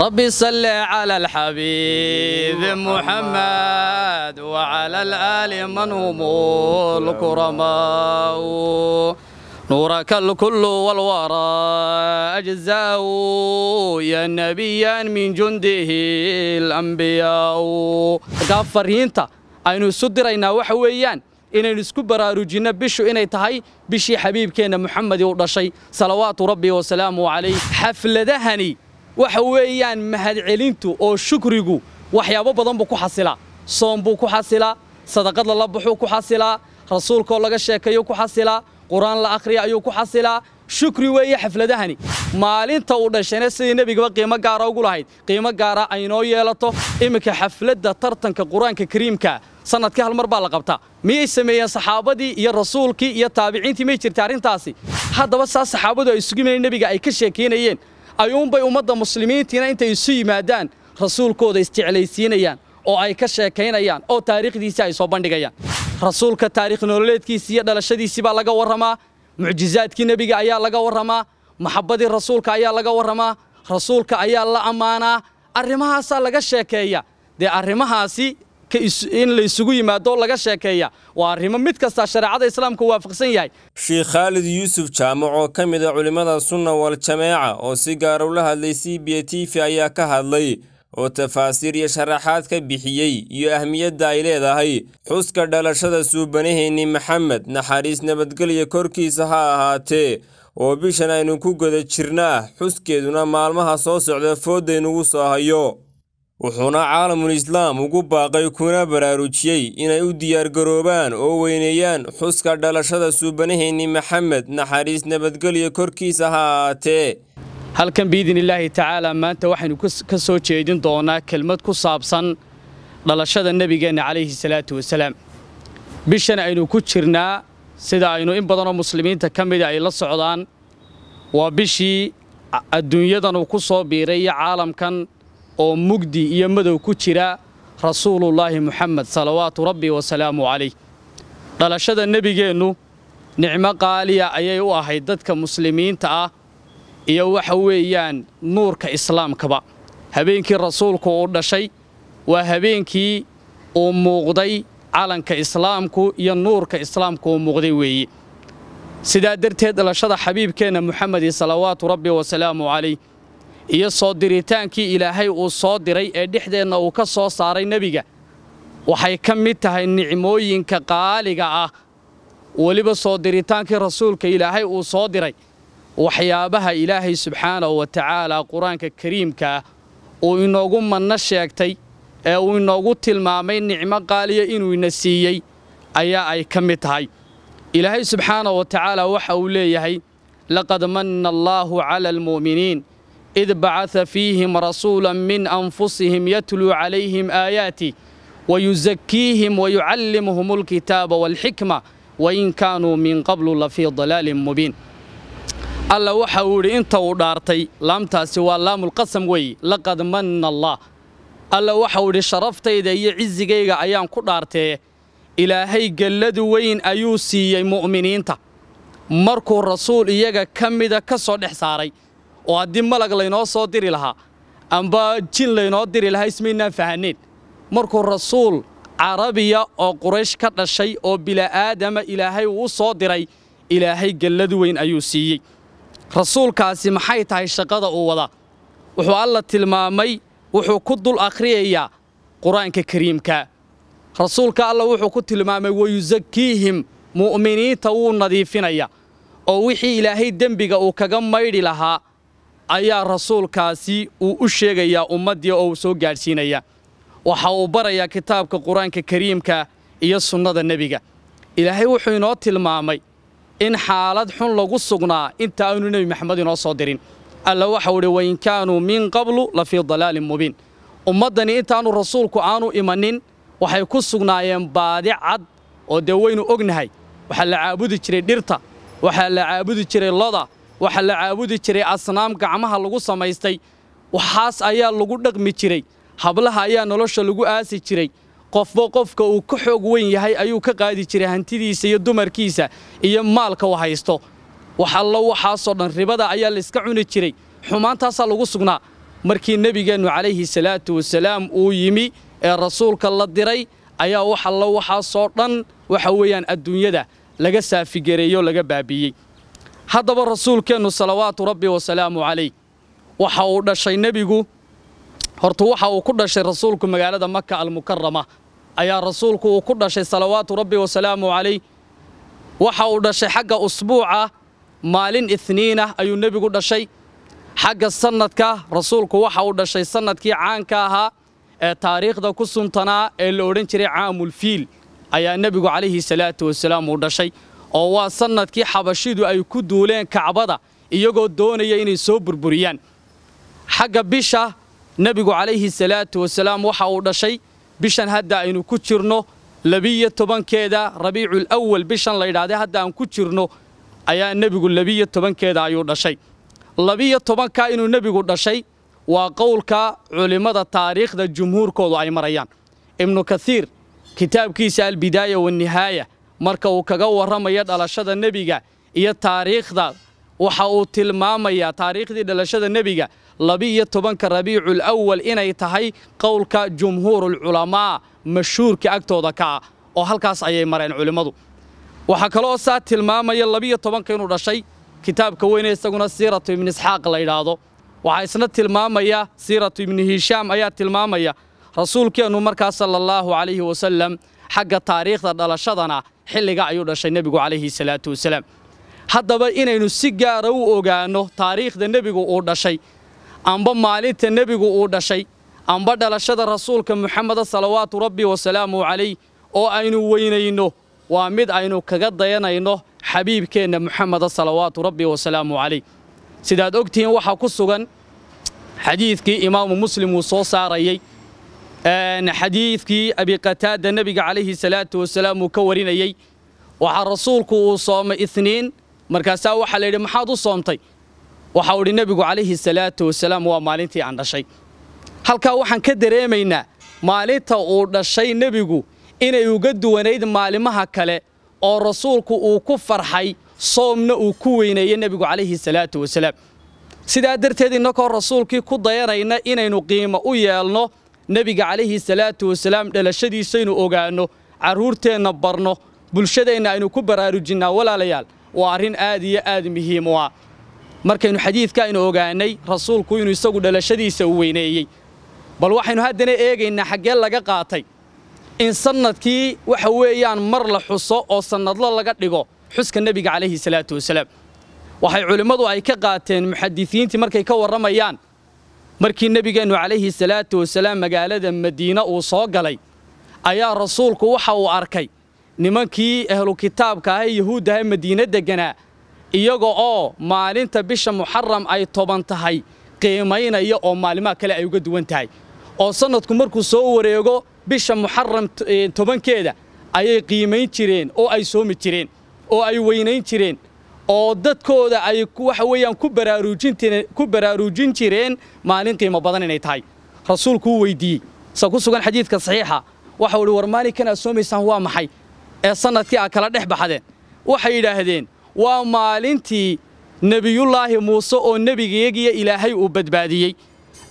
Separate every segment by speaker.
Speaker 1: ربي صل على الحبيب محمد وعلى الآل من هم الكرماء نورك الكل والورى أجزاء يا نبيا من جنده الأنبياء قافرينتا aynu isu diraynaa waxa weeyaan inaynu isku baraarujinno bishu inay tahay bishii xabiibkeenna muxamed uu dhashay salawaatu rabbi wasalaamu calayh xafladahani waxa weeyaan mahadcelintu oo shukrigu waxyaabo badan buu ku xasilaa soom buu ku xasilaa sadaqad lala baxuu ku xasilaa rasuulkoo laga sheekayuu ku xasilaa qur-aan la akhriya ayuu ku xasilaa shukri weeye xafladahani maalinta uu dhashayna sidii nebigaba qiimo gaara ugu lahayd qiimo gaara aynoo yeelato iminka xafladda tartanka qur-aanka kariimka sannadkii hal mar baa la qabtaa miyay sameeyeen saxaabadii iyo rasuulkii iyo taabiciintii may jirta arrintaasi haddaba saas saxaabadu ay sugimayeen nebiga ay ka sheekaynayeen ayuunbay ummadda muslimiintiina intay isu yimaadaan rasuulkooda isjeclaysiinayaan oo ay ka sheekaynayaan oo taariikhdiisii ay soo bandhigayaan rasuulka taarikh nololeedkiisii iyo dhalashadiisii baa laga warramaa mucjizaadkii nebiga ayaa laga warramaa maxabbadii rasuulka ayaa laga warramaa rasuulka ayaa la ammaanaa arrimahaasaa laga sheekeeya dee arrimahaasi in la yimaado laga sheekeeya waa arrimo mid kasta shareecada islaamka waafaqsan yahay sheekh khaalid yuusuf jaamac oo ka mid a ah culimmada sunna wal oo si gaara ah ula hadlay c b t v ayaa ka hadlay oo tafaasiir iyo sharaxaad ka bixiyey iyo ahmiyadda ay leedahay xuska dhalashada suubanaheenni maxamed naxariis nabadgelya korkiisa ha ahaatee oo bishan aynu ku guda jirna xuskeeduna maalmaha soo socda fooddaynugu soo hayo wuxuuna caalamul islaam ugu baaqay kuna baraarujiyey inay u diyaargaroobaan oo weyneeyaan xuska dhalashada suubanaheennii maxamed naxariis nabadgelyo korkiisa ha ahaatee halkan biidnilaahi tacaalaa maanta waxaynu ka soo jeedin doonaa kelmad ku saabsan dhalashada nebigeenna calayhi salaatu wasalaam bishan aynu ku jirnaa sida aynu in badanoo muslimiinta ka mida ah ay la socdaan waa bishii adduunyadanuu ku soo biiray iyo caalamkan oo mugdi iyo madow ku jira rasuuluullaahi muxamed salawaatu rabbi wasalaamu calayh dhalashada nebigeennu nicmo qaaliya ayay u ahayd dadka muslimiinta ah iyo waxa weeyaan nuurka islaamkaba habeenkii rasuulku uu dhashay waa habeenkii uu muuqday calanka islaamku iyo nuurka islaamku uu muuqday weeye sidaa darteed dhalashada xabiibkeenna muxamedi salawaatu rabbi wasalaamu calayh iyo soo diritaankii ilaahay uu soo diray ee dhexdeenna uu ka soo saaray nebiga waxay ka mid tahay nicmooyinka qaaliga ah weliba soo diritaankii rasuulka ilaahay uu soo diray waxyaabaha ilaahay subxaanahu wa tacaala qur-aanka kariimkaa uu inoogu manno sheegtay ee uu inoogu tilmaamay nicmo qaaliya inuu ina siiyey ayaa ay ka mid tahay ilaahay subxaanahu wa tacaala waxa uu leeyahay laqad manna allaahu cala almu'miniin id bacaa fiihim rasuula min anfusihim yatluu calayhim aayaati wayuzakiihim wayucallimuhum alkitaaba walxikma wain kaanuu min qablu lafii dalaalin mubiin alla waxa uu idhi inta uu dhaartay laamtaasi waa laamulqasam weeye laqad manna allah alla waxauu idhi sharaftayda iyo cisigayga ayaan ku dhaartee ilaahay gelladu weyn ayuu siiyey mu'miniinta markuu rasuul iyaga ka mida ka dhex saaray oo haddii malag laynoo soo diri lahaa amba jin laynoo diri lahaa ismaynaan fahaneyn markuu rasuul carabiya oo quraysh ka dhashay oo bila'aadama ilaahay uu u soo diray ilaahay galladu weyn ayuu siiyey rasuulkaasi maxay tahay shaqada uu wada wuxuu alla tilmaamay wuxuu ku dul akhriyayaa qur-aanka kariimka rasuulka alla wuxuu ku tilmaamay wayusakiihim mu'miniinta wuu nadiifinaya oo wixii ilaahay dembiga uu kaga maydhi lahaa ayaa rasuulkaasi uu u sheegayaa ummaddii oo uu soo gaadhsiinaya waxa uu barayaa kitaabka qur-aanka kariimka iyo sunnada nebiga ilaahay wuxuu inoo tilmaamay in xaalad xun lagu sugnaa inta aanu nebi maxamed inoo soo dirin alla waxau idhi wain kaanuu min qablu la fii dalaalin mubiin ummaddani intaanu rasuulku aanu imanin waxay ku sugnaayeen baadi cad oo dee waynu ognahay waxaa la caabudi jiray dhirta waxaa la caabudi jiray loda waxaa la caabudi jiray asnaam gacmaha lagu samaystay waxaas ayaa lagu dhaqmi jiray hablaha ayaa nolosha lagu aasi jiray qofba qofka uu ka xoog weyn yahay ayuu ka qaadi jiray hantidiisa iyo dumarkiisa iyo maalka u haysto waxalla waxaasoo dhan ribada ayaa layska cuni jiray xumaantaasaa lagu sugnaa markii nebigeennu calayhi salaatu wasalaam uu yimi ee rasuulka la diray ayaa waxalla waxaasoo dhan waxa weeyaan adduunyada laga saafigareeyo laga baabiiyey haddaba rasuulkeennu salawaatu rabbi wasalaamu calayh waxa uu dhashay nebigu horta waxa uu ku dhashay rasuulku magaalada maka almukarama ayaa rasuulku uu ku dhashay salawaatu rabbi wasalaamu calayh waxa uu dhashay xagga usbuuca maalin ah ayuu nebigu dhashay xagga sannadka rasuulku waxa uu dhashay sannadkii caanka ahaa ee taariikhda ku suntanaa ee la odhan jiray caamulfiil ayaa nebigu calayhi salaatu wasalaam uu dhashay oo waa sannadkii xabashidu ay ku duuleen kacbada iyagoo doonaya inay soo burburiyaan xagga bisha nebigu calayhi salaatu wasalaam waxa uu dhashay bishan hadda aynu ku jirno labiyo tobankeeda rabiicul awal bishan layidhaahday hadda aan ku jirno ayaa nebigu labiyo tobankeeda ayuu dhashay labiyo tobanka inuu nebigu dhashay waa qowlka culimmada taariikhda jumhuurkoodu ay marayaan ibnu kaiir kitaabkiisa albidaaya wanihaaya marka uu kaga waramaya dhalashada nebiga iyo taariikhda waxa uu tilmaamayaa taariikhdii dhalashada nebiga labiiyo tobanka rabiicul awal inay tahay qowlka jumhuurulculamaa mashhuurka agtooda ka ah oo halkaas ayay mareen culimmadu waxaa kaloo saa tilmaamaya labiiyo tobanka inuu dhashay kitaabka weyne isaguna siiratu ibni isxaaq la yidhaahdo waxaa isna tilmaamaya siiratu ibni hishaam ayaa tilmaamaya rasuulkeennu markaa sala allaahu calayhi wasallam xagga taariikhda dhalashadana xilliga ayuu dhashay nebigu calayhi salaatu wasalaam haddaba inaynu si gaara u ogaanno taariikhda nebigu uu dhashay amba maalinta nebigu uu dhashay amba dhalashada rasuulka muxameda salawaatu rabbi wasalaamu calayh oo aynu weynayno waa mid aynu kaga dayanayno xabiibkeenna muxameda salawaatu rabbi wasalaamu calayh sidaad ogtihiin waxaa ku sugan xadiidkii imaamu muslim uu soo saarayay xadiidkii abi qataada nabiga calayhi salaatu wasalaam uu ka warinayey waxaa rasuulku uu soomay iniin markaasaa waxaa la layidhi maxaad u soomtay waxau idhi nebigu calayhi salaatu wasalaam waa maalintii aan dhashay halkaa waxaan ka dareemaynaa maalinta uu dhashay nebigu inay uga duwanayd maalimaha kale oo rasuulku uu ku farxay soomna uu ku weyneeyey nebigu calayhi salaatu wasalaam sidaa darteed innakoo rasuulkii ku dayanayna inaynu qiimo u yeelno nebiga calayhi salaatu wasalaam dhalashadiisaynu ogaanno carruurteenna barno bulshadeenna aynu ku baraarujinnaa walaalayaal waa arrin aad iyo aad muhiim u ah markaynu xadiidkaaynu ogaanay rasuulku inuu isagu dhalashadiisa u weyneeyey bal waxaynu haddana eegaynaa xaggee laga qaatay in sannadkii waxa weeyaan mar la xuso oo sannadlo laga dhigo xuska nebiga calayhi salaatu wasalaam waxay culimmadu ay ka qaateen muxadisiintii markay ka warramayaan markii nebigeennu calayhi salaatu wasalaam magaalada madiine uu soo galay ayaa rasuulku waxa uu arkay nimankii ahlu kitaabka ah ee yuhuuddaha ah madiine degganaa iyaga oo maalinta bisha muxaram ay toban tahay qiimaynaya oo maalimaha kale ay uga duwan tahay oo sannadku markuu soo wareego bisha muxaram eh, tobankeeda ayay qiimayn jireen oo ay soomi jireen oo ay weynayn jireen oo dadkooda ay waxa weeyaan ku baraarujin jireen maalin qiimo badan inay tahay rasuulku wuu weydiiyey se ku sugan xadiidka saxiixa waxa idhi war maalinkan aad soomaysaan waa maxay ee sannadkii aad kala dhex baxdeen waxay yidhaahdeen waa maalintii nebiyullaahi muuse oo nebigeegiyo ilaahay uu badbaadiyey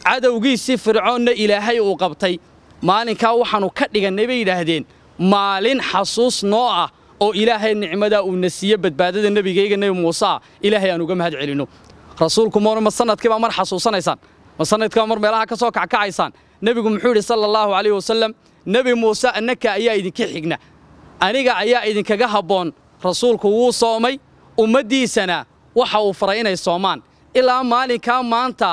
Speaker 1: cadowgiisii fircoonna ilaahay uu qabtay maalinkaa waxaanu ka dhigannay bay yidhaahdeen maalin xasuus noo ah oo ilaahay nicmadaa uu siiye badbaadada nebigayga nebi muuse ilaahay aan uga mahad celinno rasuulku ma sanadkiibaa mar xasuusanaysaan ma sanadkiibaa mar meelaha ka soo kackacaysaan nebigu muxuu yidhi sala allaahu calayh wasalam nebi muuse annaka ayaa idinka xigna aniga ayaa idinkaga habboon rasuulku wuu soomay ummaddiisana waxa uu faray inay soomaan ilaa maalinkaa maanta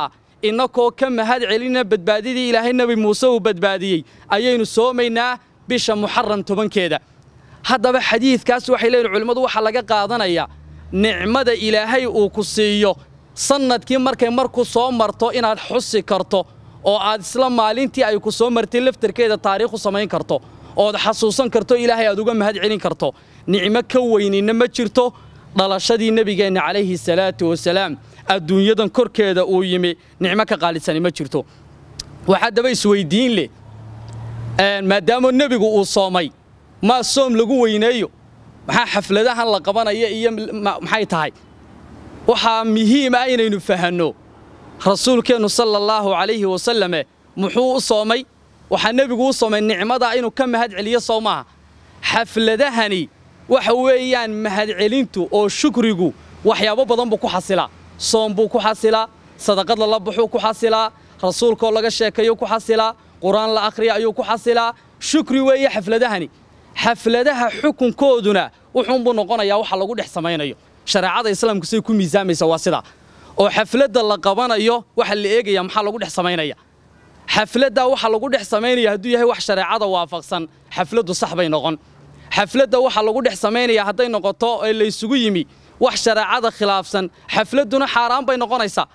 Speaker 1: innakoo ka mahad celina badbaadidii ilaahay nebi muuse uu badbaadiyey ayaynu soomaynaa bisha muxaram tobankeeda haddaba xadiidkaas waxay leeyihin culimmadu waxaa laga qaadanayaa nicmada ilaahay uu ku siiyo sannadkii markay marku soo marto inaad xusi karto oo aad isla maalintii ay ku soo martay laftarkeeda taariikh samayn karto ood xasuusan karto ilaahay aad uga mahad celin karto nicmo ka weynina ma jirto dhalashadii nebigeenna calayhi salaatu wasalaam adduunyadan korkeeda uu yimi nicmo ka qaalisani ma jirto waxaa daba isweyddiin leh maadaama nebigu uu soomay ma soom lagu weyneeyo maxaa xafladahan la qabanaya iyo maxay tahay waxaa muhiim ah inaynu fahanno rasuulkeennu sala allaahu calayhi wasalame muxuu u soomay waxaa nebigu u soomay nicmadaa inuu ka mahad celiyo soo maaha xafladahani waxa weeyaan mahadcelintu oo shukrigu waxyaabo badan buu ku xasilaa soom buu ku xasilaa sadaqad lala baxuu ku xasilaa rasuulkoo laga sheekayo ku xasilaa qur-aan la akhriya ayuu ku xasilaa shukri weeye xafladahani xafladaha xukunkooduna wuxuunbuu noqonayaa waxa lagu dhex samaynayo shareecada islaamku siday ku miisaamaysa waa sidaa oo xafladda la qabanayo waxa la eegayaa maxaa lagu dhex samaynaya xafladdaa waxa lagu dhex samaynaya hadduu yahay wax shareecada waafaqsan xafladdu sax bay noqon xafladda waxa lagu dhex samaynaya hadday noqoto ee laysugu yimi wax shareecada khilaafsan xafladduna xaaraan bay noqonaysaa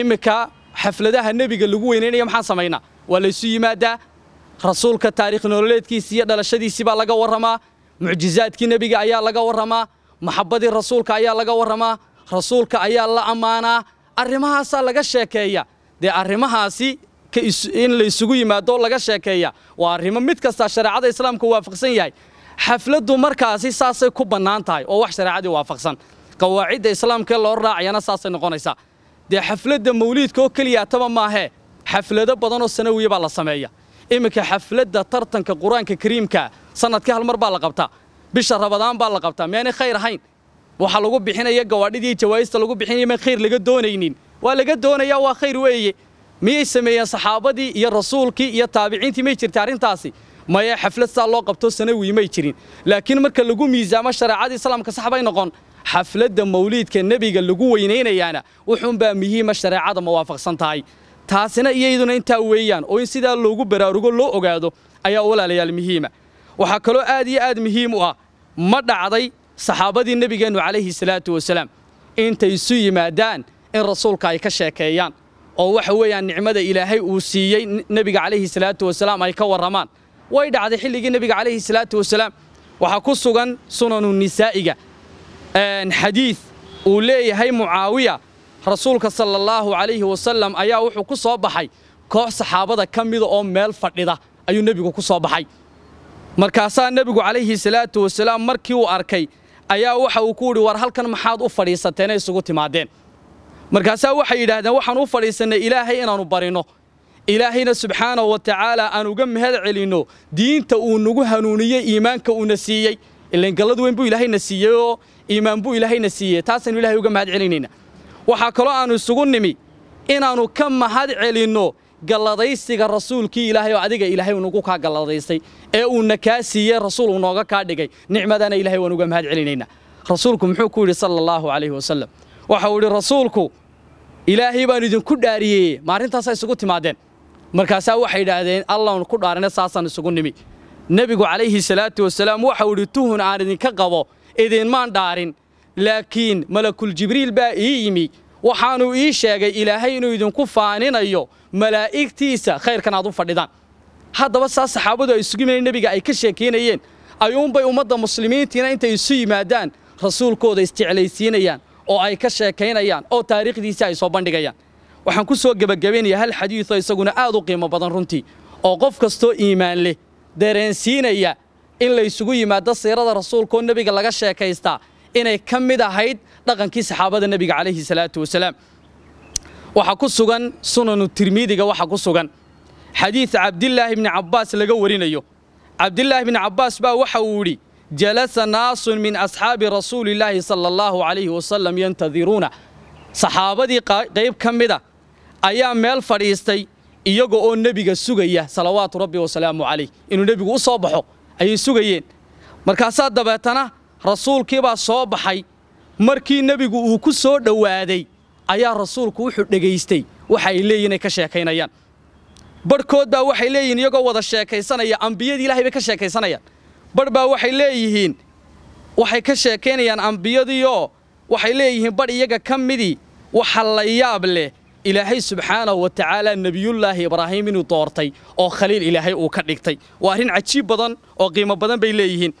Speaker 1: iminka xafladaha nebiga lagu weynaynaya maxaan samaynaa waa laysu yimaadaa rasuulka taarikh nololeedkiisii iyo dhalashadiisii baa laga warramaa mucjizaadkii nebiga ayaa laga warramaa maxabadii rasuulka ayaa laga warramaa rasuulka ayaa la ammaanaa arrimahaasaa laga sheekeeya dee arrimahaasi in laysugu isugu yimaado laga sheekeeya waa arrimo mid kastaa shareecada islaamka waafaqsan yahay xafladdu markaasi saasay ku bannaan tahay oo wax shareecadii waafaqsan qawaacidda islaamka loo raacayana saasay noqonaysaa dee xafladda mawliidka oo keliyaataba maahee xaflado badanoo sanawiya baa la sameeya iminka xafladda tartanka qur-aanka kariimka sannadkii hal mar baa la qabtaa bisha rabadaan baa la qabtaa miyaanay khayr ahayn waxaa lagu bixinaya gawaadhidii jawaa'ista lagu bixinaya mian khayr laga doonaynin waa laga doonayaa waa khayr weeye miyay sameeyeen saxaabadii iyo rasuulkii iyo taabiciintii may jirta arrintaasi maya xaflad saa loo qabto sanawii may jirin laakiin marka lagu miisaamo shareecada islaamka sax noqon xafladda mawliidka nebiga lagu weynaynayaana wuxuunbaa muhiima shareecada mawaafaqsan tahay taasina iyaduna intaa weeyaan oo in sidaa loogu baraarugo loo ogaado ayaa walaalayaal muhiima waxaa kaloo aad iyo aad muhiim u ah ma dhacday saxaabadii nebigeennu calayhi salaatu wasalaam intay isu yimaadaan in rasuulka ay ka sheekeeyaan oo waxa weeyaan nicmada ilaahay uu siiyey nebiga calayhi salaatu wasalaam ay ka warramaan way dhacday xilligii nebiga calayhi salaatu wasalaam waxaa ku sugan sunanu nisaa'iga xadiid uu leeyahay mucaawiya rasuulka sala allaahu calayhi wasalam ayaa wuxuu ku soo baxay koox saxaabada ka mida oo meel fadhida ayuu nebigu ku soo baxay markaasaa nebigu calayhi salaatu wasalaam markii uu arkay ayaa waxa uu ku yidhi war halkan maxaad u fadhiisateen ay isugu timaadeen markaasaa waxay yidhaahdeen waxaan u fadhiisannay ilaahay inaanu barino ilaahayna subxaanahu wa tacaala aan uga mahad celinno diinta uu nagu hanuuniyey iimaanka uuna siiyey ilan gallad weyn buu ilaahayna siiyey oo iimaan buu ilaahayna siiyey taasaanu ilahay uga mahad celinaynaa waxaa kaloo aanu isugu nimi inaanu ka mahad celinno galladaysiga rasuulkii ilaahay oo adiga ilaahay nagu kaa galladaysay ee uuna kaa siiyey rasuul nooga kaa dhigay nicmadana ilahay waan uga mahad celinaynaa rasuulku muxuu ku yidhi sala allaahu calayhi wasallam waxauu yidhi rasuulku ilaahay baan idinku dhaariyeeye maarrintaasaa isugu timaadeen markaasaa waxay idhaahdeen allahnu ku dhaarinay saasaan isugu nimi nebigu calayhi salaatu wasalaam waxauu yidhi tuhun aan idinka qabo idinmaan dhaarin laakiin malakul jibriil baa ii yimi waxaanuu ii sheegay ilaahay inuu idinku faaninayo malaa'igtiisa khayrkan aad u fadhidaan haddaba saa saxaabadu ay isugu yimayn nebiga ay ka sheekaynayeen ayuunbay ummadda muslimiintiina intay isu yimaadaan rasuulkooda isjeclaysiinayaan oo ay ka sheekaynayaan oo taariikhdiisii ay soo bandhigayaan waxaan ku soo gebagabaynayaa hal xadiidoo isaguna aad u qiimo badan runtii oo qof kastoo iimaan leh dareensiinaya in laysugu yimaado siirada rasuulkaoo nebiga laga sheekaystaa inay ka mid ahayd dhaqankii saxaabada nebiga calayhi salaatu wasalaam waxaa ku sugan sunanu tirmiidiga waxaa ku sugan xadiid cabdilaahi bni cabbaas laga warinayo cabdilaahi bni cabbaas baa waxa uu yidhi jalasa naasun min asxaabi rasuulillaahi sala allahu calayhi wasalam yantadiruuna saxaabadii qayb ka mida ayaa meel fadhiistay iyago oo nebiga sugaya salawaatu rabbi wasalaamu calayh inuu nebigu u soo baxo ayay sugayeen markaasaa dabeetana rasuulkiibaa soo baxay markii nebigu uu ku soo dhowaaday ayaa rasuulku wuxuu dhegaystay waxa ay leeyihin inay ka sheekaynayaan barhkood baa waxay leeyihiin iyagoo wada sheekaysanaya ambiyadii ilahay bay ka sheekaysanayaan barh baa waxay leeyihiin waxay ka sheekaynayaan ambiyadiioo waxay leeyihiin barh iyaga ka midii waxa la yaab leh ilaahay subxaanahu watacaala nebiyullaahi ibraahim inuu doortay oo khaliil ilaahay uu ka dhigtay waa arrin cajiib badan oo qiimo badan bay leeyihiin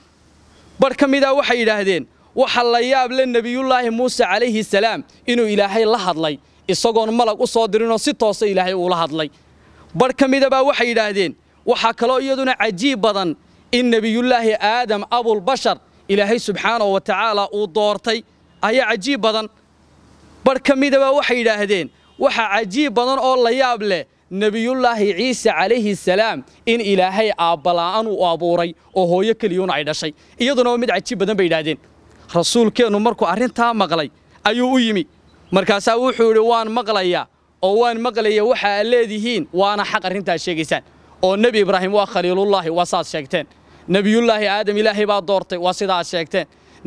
Speaker 1: bar ka mid ah waxay yidhaahdeen waxa la yaab leh nebiyullaahi muuse calayhi salaam inuu ilaahay la hadlay isagoon malag u soo dirinoo si toosa ilaahay uula hadlay bar ka midabaa ah waxay yidhaahdeen waxaa kaloo iyaduna cajiib badan in nebiyullaahi aadam abulbashar ilaahay subxaanahu wa tacaala uu doortay ayaa cajiib badan bar ka midabaa ah waxay yidhaahdeen waxaa cajiib badan oo la yaab leh nebiyullaahi ciise calayhi salaam in ilaahay aabbala'aan u abuuray oo hooyo keliyuun ay dhashay iyaduna oo mid caji badan bay yidhaahdeen rasuulkeennu markuu arrintaa maqlay ayuu u yimi markaasaa wuxuu idhi waan maqlayaa oo waan maqlaya waxa aad leedihiin waana xaq arrintaa sheegaysaan oo nebi ibraahim waa khaliilullaahi waa saaad sheegteen nebiyullaahi aadam ilaahay baa doortay waa sida aad sheegteen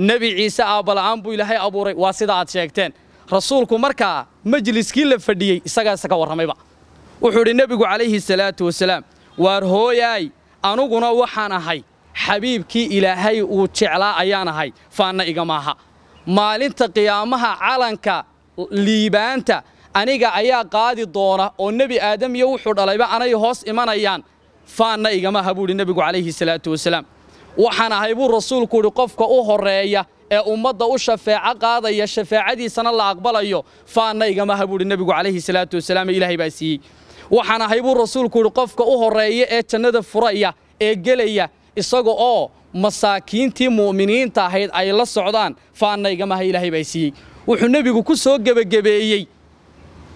Speaker 1: nebi ciise aabbala'aan buu ilaahay abuuray waa sida aad sheegteen rasuulku markaa majliskii la fadhiyey isagaas ka warramayba wuxuu idhi nebigu calayhi salaatu wasalaam waar hooyaay anuguna waxaan ahay xabiibkii ilaahay uu jeclaa ayaan ahay faanna igamaaha maalinta qiyaamaha calanka liibaanta aniga ayaa qaadi doona oo nebi aadam iyo wuxuu dhalayba anay hoos imanayaan faanna igamaha buuhi nebigu calayhi salaatu wasalaam waxaan ahay buu rasuulku idhi qofka u horreeya ee ummadda u shafeeca qaadaya shafeecadiisana la aqbalayo faanna igamaha buuhi nebigu calayhi salaatu wasalaam ilaahay baa siiyey waxaan ahay buu rasuulku yidhi qofka u horreeya ee jannada furaya ee gelaya isaga oo masaakiintii mu'miniinta ahayd ay la socdaan faannaygamaha ilaahay bay siiyey wuxuu nebigu ku soo gebagabeeyey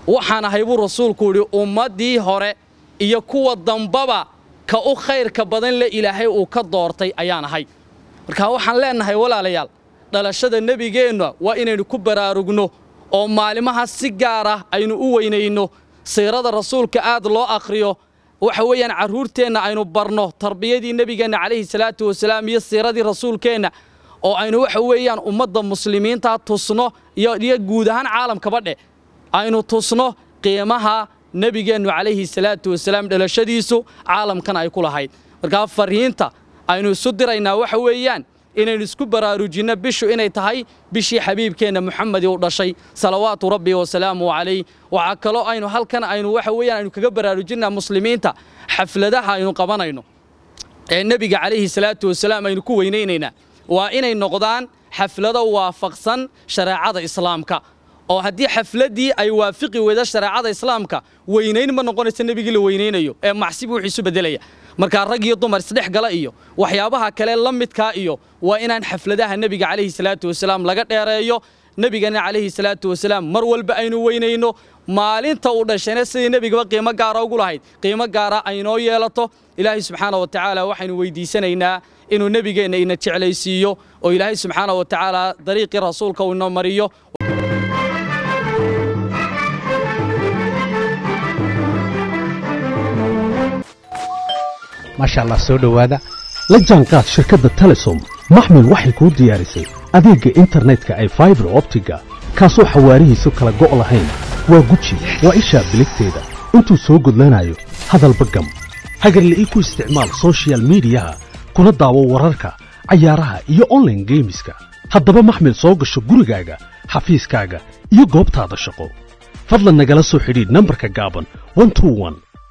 Speaker 1: waxaan ahay buu rasuulku yidhi ummaddii hore iyo kuwa dambaba ka u khayrka badan le ilaahay uu ka doortay ayaan ahay marka waxaan leennahay walaalayaal dhalashada nebigeenna waa inaynu ku baraarugno oo maalimaha si gaar ah aynu u weynayno siirada rasuulka aad loo akhriyo waxa weeyaan carruurteenna aynu barno tarbiyadii nebigeenna calayhi salaatu wasalaam iyo siiradii rasuulkeenna oo aynu waxa weeyaan ummadda muslimiinta tusno iyo guud ahaan caalamkaba dheh aynu tusno qiimaha nebigeennu calayhi salaatu wasalaam dhalashadiisu caalamkan ay ku lahayd markaa fariinta aynu isu diraynaa waxa weeyaan inaynu isku baraarujinno bishu inay tahay bishii xabiibkeenna muxamedi u dhashay salawaatu rabbi wasalaamu calayh waxaa kaloo aynu halkan aynu waxa weeyaan aynu kaga baraarujinaa muslimiinta xafladaha aynu qabanayno ee nebiga calayhi salaatu wasalaam aynu ku weynaynaynaa waa inay noqdaan xaflado waafaqsan shareecada islaamka oo haddii xafladii ay waafiqi weyda shareecada islaamka weynayn ma noqonaysa nebigii la weynaynayo ee macsi buu wuxuu isu beddelaya markaa rag iyo dumar isdhex gala iyo waxyaabaha kale la midkaa iyo waa inaan xafladaha nebiga calayhi salaatu wasalaam laga dheereeyo nebigana calayhi salaatu wasalaam mar walba aynu weynayno maalinta uu dhashayna sidii nebigaba qiimo gaara ugu lahayd qiimo gaara aynoo yeelato ilaahay subxaana wa tacaala waxaynu weydiisanaynaa inuu nebigeenna ina jeclaysiiyo oo ilaahay subxaanah wa tacaala dariiqii rasuulka uu ina mariyo maasha allah soo dhowaada la jaanqaad shirkadda telesom maxmil waxay kuu diyaarisay adeegga internetka ee faibar optiga kaasoo xawaarihiisu kala go' lahayn waa guji waa ishaa biligteeda intuu soo gudlanaayo hadalba gam hagarli'ii ku isticmaal soshiyal miidiyaha kuna daawo wararka cayaaraha iyo onlaine geemiska haddaba maxmil soo gasho gurigaaga xafiiskaaga iyo goobtaada shaqo fadlan nagala soo xidhiidh nambarka gaaban